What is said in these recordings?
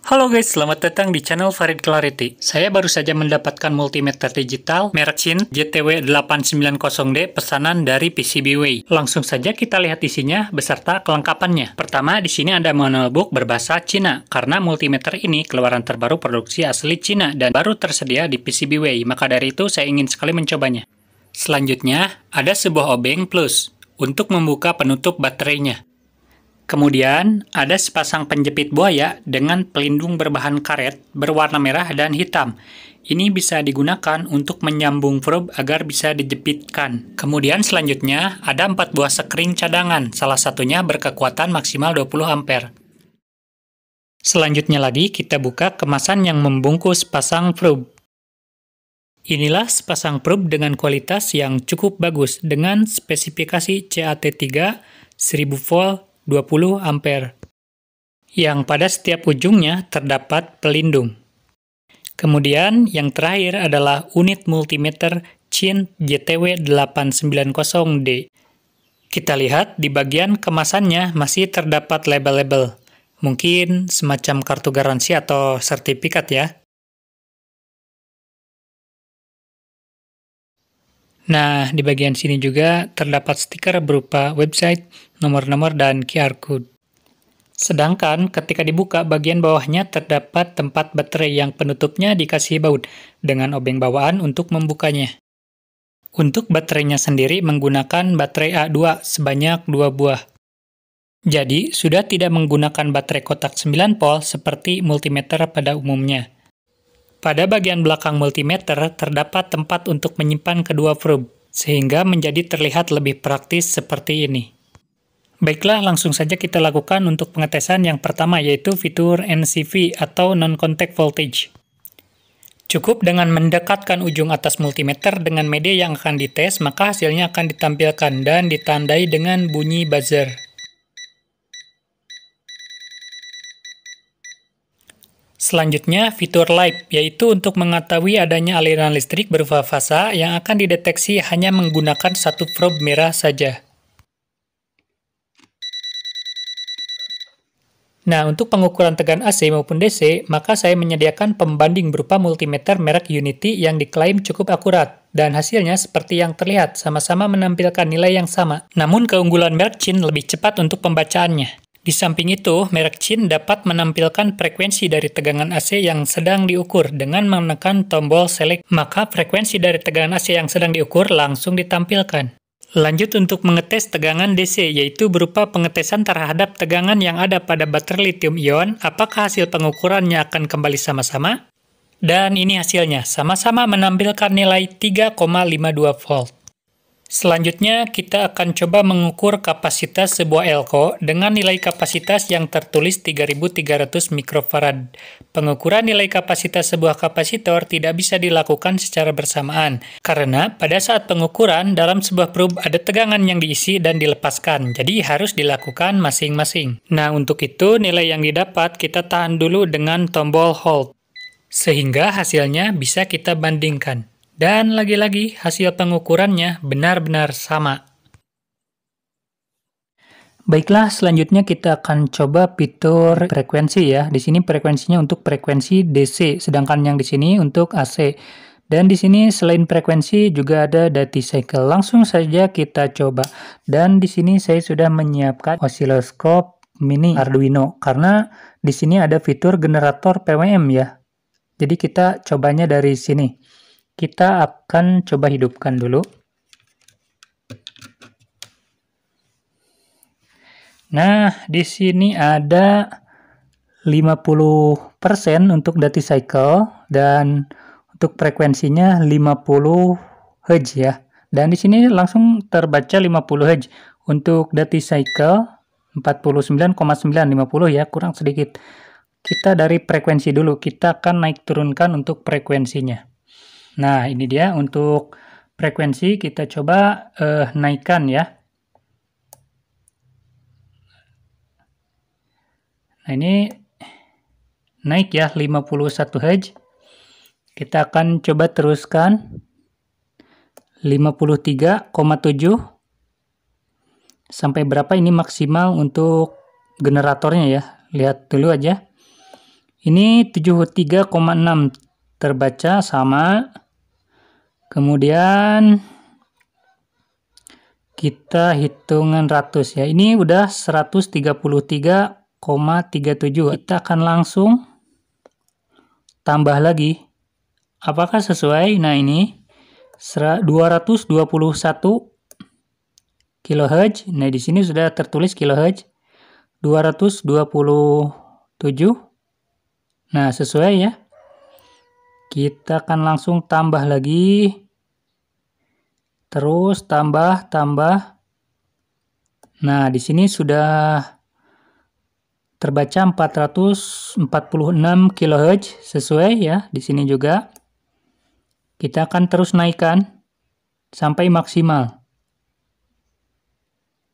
Halo guys, selamat datang di channel Farid Clarity. Saya baru saja mendapatkan multimeter digital merek Shin JTW890D pesanan dari PCBWay. Langsung saja kita lihat isinya beserta kelengkapannya. Pertama, di sini ada manual book berbahasa Cina karena multimeter ini keluaran terbaru produksi asli Cina dan baru tersedia di PCBWay. Maka dari itu saya ingin sekali mencobanya. Selanjutnya, ada sebuah obeng plus untuk membuka penutup baterainya. Kemudian, ada sepasang penjepit buaya dengan pelindung berbahan karet berwarna merah dan hitam. Ini bisa digunakan untuk menyambung probe agar bisa dijepitkan. Kemudian selanjutnya, ada empat buah sekring cadangan, salah satunya berkekuatan maksimal 20 ampere. Selanjutnya lagi, kita buka kemasan yang membungkus pasang probe. Inilah sepasang probe dengan kualitas yang cukup bagus dengan spesifikasi CAT3 1000 volt 20 ampere, yang pada setiap ujungnya terdapat pelindung. Kemudian yang terakhir adalah unit multimeter CIN JTW890D. Kita lihat di bagian kemasannya masih terdapat label-label, mungkin semacam kartu garansi atau sertifikat ya. Nah, di bagian sini juga terdapat stiker berupa website, nomor-nomor, dan QR Code. Sedangkan ketika dibuka, bagian bawahnya terdapat tempat baterai yang penutupnya dikasih baut dengan obeng bawaan untuk membukanya. Untuk baterainya sendiri menggunakan baterai A2 sebanyak 2 buah. Jadi, sudah tidak menggunakan baterai kotak 9 volt seperti multimeter pada umumnya. Pada bagian belakang multimeter terdapat tempat untuk menyimpan kedua probe, sehingga menjadi terlihat lebih praktis seperti ini. Baiklah, langsung saja kita lakukan untuk pengetesan yang pertama yaitu fitur NCV atau Non-Contact Voltage. Cukup dengan mendekatkan ujung atas multimeter dengan media yang akan dites, maka hasilnya akan ditampilkan dan ditandai dengan bunyi buzzer. Selanjutnya, fitur Live, yaitu untuk mengetahui adanya aliran listrik berupa fasa yang akan dideteksi hanya menggunakan satu probe merah saja. Nah, untuk pengukuran tegangan AC maupun DC, maka saya menyediakan pembanding berupa multimeter merek Unity yang diklaim cukup akurat, dan hasilnya seperti yang terlihat, sama-sama menampilkan nilai yang sama. Namun keunggulan merek Chin lebih cepat untuk pembacaannya. Di samping itu, merek Chin dapat menampilkan frekuensi dari tegangan AC yang sedang diukur dengan menekan tombol select, maka frekuensi dari tegangan AC yang sedang diukur langsung ditampilkan. Lanjut untuk mengetes tegangan DC, yaitu berupa pengetesan terhadap tegangan yang ada pada baterai lithium ion, apakah hasil pengukurannya akan kembali sama-sama? Dan ini hasilnya, sama-sama menampilkan nilai 3,52 volt. Selanjutnya, kita akan coba mengukur kapasitas sebuah elko dengan nilai kapasitas yang tertulis 3300 mikrofarad. Pengukuran nilai kapasitas sebuah kapasitor tidak bisa dilakukan secara bersamaan, karena pada saat pengukuran, dalam sebuah probe ada tegangan yang diisi dan dilepaskan, jadi harus dilakukan masing-masing. Nah, untuk itu, nilai yang didapat kita tahan dulu dengan tombol hold, sehingga hasilnya bisa kita bandingkan. Dan lagi-lagi hasil pengukurannya benar-benar sama. Baiklah, selanjutnya kita akan coba fitur frekuensi ya. Di sini frekuensinya untuk frekuensi DC, sedangkan yang di sini untuk AC. Dan di sini selain frekuensi juga ada duty cycle. Langsung saja kita coba. Dan di sini saya sudah menyiapkan osiloskop mini Arduino karena di sini ada fitur generator PWM ya. Jadi kita cobanya dari sini. Kita akan coba hidupkan dulu. Nah, di sini ada 50% untuk dati cycle dan untuk frekuensinya 50 Hz ya. Dan di sini langsung terbaca 50 Hz. Untuk dati cycle 49,950 ya, kurang sedikit. Kita dari frekuensi dulu, kita akan naik turunkan untuk frekuensinya. Nah, ini dia untuk frekuensi kita coba eh, naikkan ya. Nah, ini naik ya 51 Hz. Kita akan coba teruskan 53,7 sampai berapa ini maksimal untuk generatornya ya. Lihat dulu aja. Ini 73,6 terbaca sama. Kemudian kita hitungan ratus ya. Ini udah 133,37. Kita akan langsung tambah lagi. Apakah sesuai? Nah ini 221 kHz. Nah di sini sudah tertulis kHz. 227. Nah sesuai ya. Kita akan langsung tambah lagi. Terus tambah, tambah. Nah, di sini sudah terbaca 446 kHz sesuai ya di sini juga. Kita akan terus naikkan sampai maksimal.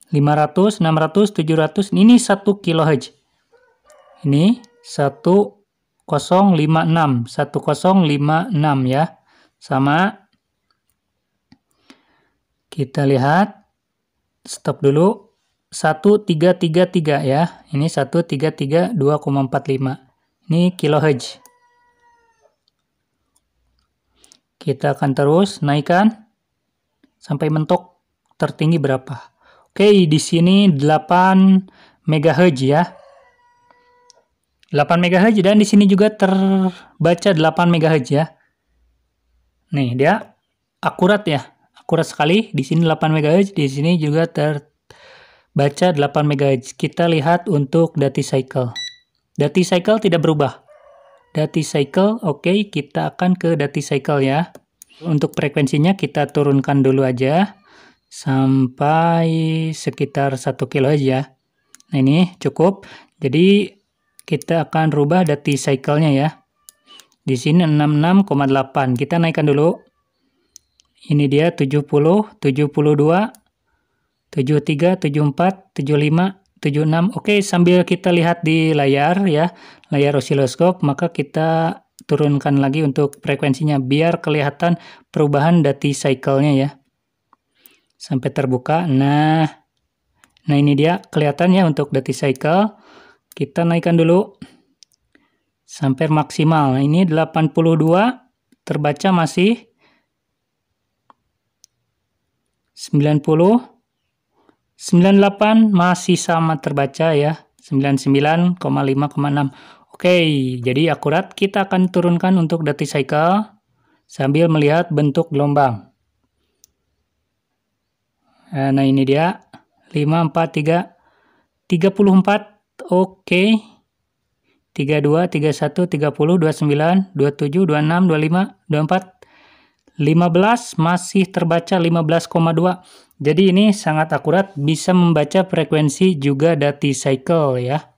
500, 600, 700, ini 1 kHz. Ini 1 056, 1056 ya. Sama. Kita lihat. Stop dulu. 1333 ya. Ini 1332,45 Ini kilohertz. Kita akan terus naikkan sampai mentok tertinggi berapa. Oke, di sini 8 MHz ya. 8 MHz dan di sini juga terbaca 8 MHz ya. Nih, dia akurat ya. Akurat sekali. Di sini 8 MHz, di sini juga terbaca 8 MHz. Kita lihat untuk dati cycle. Dati cycle tidak berubah. Dati cycle, oke, okay, kita akan ke dati cycle ya. Untuk frekuensinya kita turunkan dulu aja sampai sekitar 1 kilo aja. Nah, ini cukup. Jadi kita akan rubah dati cycle-nya ya. Di sini 66,8. Kita naikkan dulu. Ini dia 70, 72, 73, 74, 75, 76. Oke, sambil kita lihat di layar ya, layar osiloskop, maka kita turunkan lagi untuk frekuensinya biar kelihatan perubahan dati cycle-nya ya. Sampai terbuka. Nah, nah ini dia kelihatannya untuk dati cycle. Kita naikkan dulu sampai maksimal. ini 82 terbaca masih 90 98 masih sama terbaca ya. 99,5,6. Oke, jadi akurat kita akan turunkan untuk dati cycle sambil melihat bentuk gelombang. Nah, ini dia. 5, 4, 3, 34 Oke. Okay. 32, 31, 30, 29, 27, 26, 25, 24, 15 masih terbaca 15,2. Jadi ini sangat akurat bisa membaca frekuensi juga dati cycle ya.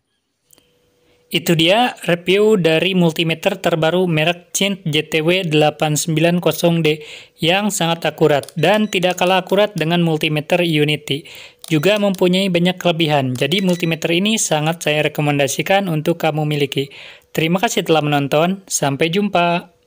Itu dia review dari multimeter terbaru merek Cint JTW890D yang sangat akurat dan tidak kalah akurat dengan multimeter Unity. Juga mempunyai banyak kelebihan, jadi multimeter ini sangat saya rekomendasikan untuk kamu miliki. Terima kasih telah menonton, sampai jumpa!